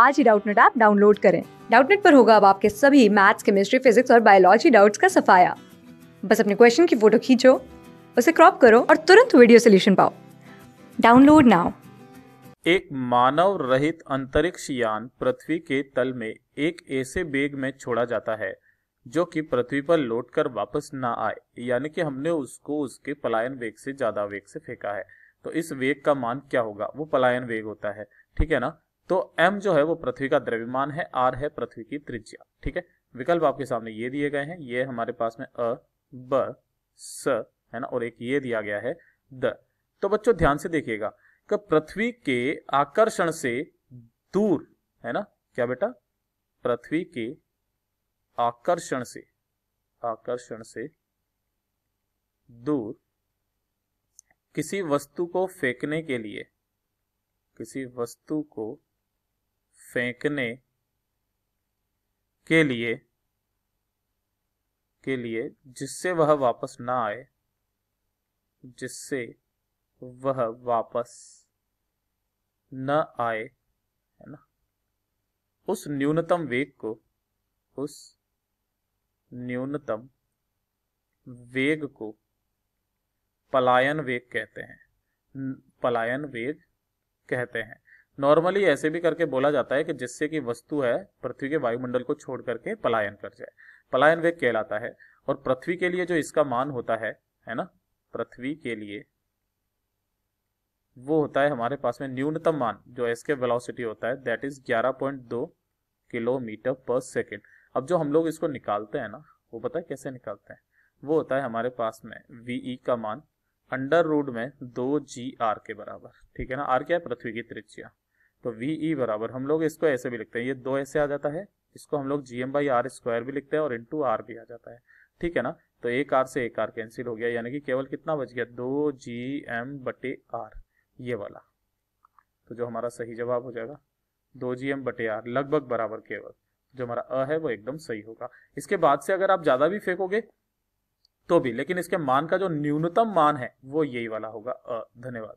आज ही Doubtnut app download करें डाउटनेट पर होगा अब आपके सभी मैथ्स केमिस्ट्री फिजिक्स और बायोलॉजी डाउट्स का सफाया बस अपने क्वेश्चन की फोटो खींचो उसे क्रॉप करो और तुरंत वीडियो सोल्यूशन पाओ डाउनलोड नाउ एक मानव रहित अंतरिक्ष यान पृथ्वी के तल में एक ऐसे बेग में छोड़ा जाता है जो कि पृथ्वी पर लौटकर वापस ना आए यानी कि हमने उसको उसके पलायन वेग से ज्यादा वेग से फेंका है तो इस वेग का मान क्या होगा वो पलायन वेग होता है ठीक है ना तो m जो है वो पृथ्वी का द्रव्यमान है r है पृथ्वी की त्रिज्या ठीक है विकल्प आपके सामने ये दिए गए हैं ये हमारे पास में अ ब स है ना और एक ये दिया गया है द तो बच्चों ध्यान से देखिएगा कि पृथ्वी के आकर्षण से दूर है ना क्या बेटा पृथ्वी के आकर्षण से आकर्षण से दूर किसी वस्तु को फेंकने के लिए किसी वस्तु को फेंकने के लिए के लिए जिससे वह वापस ना आए जिससे वह वापस न आए है ना उस न्यूनतम वेग को उस न्यूनतम वेग को पलायन वेग कहते हैं पलायन वेग कहते हैं नॉर्मली ऐसे भी करके बोला जाता है कि जिससे कि वस्तु है पृथ्वी के वायुमंडल को छोड़ करके पलायन कर जाए पलायन वेग कहलाता है और पृथ्वी के लिए जो इसका मान होता है है ना पृथ्वी के लिए वो होता है हमारे पास में न्यूनतम मान जो एस के वेलोसिटी होता है that is 11.2 kilometre per second अब जो हम लोग इसको निकालते हैं ना वो पता है कैसे निकालते हैं वो होता है हमारे पास में वी e का मान अंडर रूड में दो जी आर के बराबर ठीक है ना आर क्या है पृथ्वी की त्रिज्या तो वी ई e बराबर हम लोग इसको ऐसे भी लिखते हैं ये दो ऐसे आ जाता है इसको हम लोग G M by R square भी लिखते हैं और इंटू आर भी आ जाता है ठीक है ना तो एक आर से एक आर कैंसिल हो गया यानी कि केवल कितना बच गया दो जी एम बटे आर ये वाला तो जो हमारा सही जवाब हो जाएगा दो जी एम बटे आर लगभग बराबर केवल जो हमारा अ है वो एकदम सही होगा इसके बाद से अगर आप ज्यादा भी फेंकोगे तो भी लेकिन इसके मान का जो न्यूनतम मान है वो यही वाला होगा अ धन्यवाद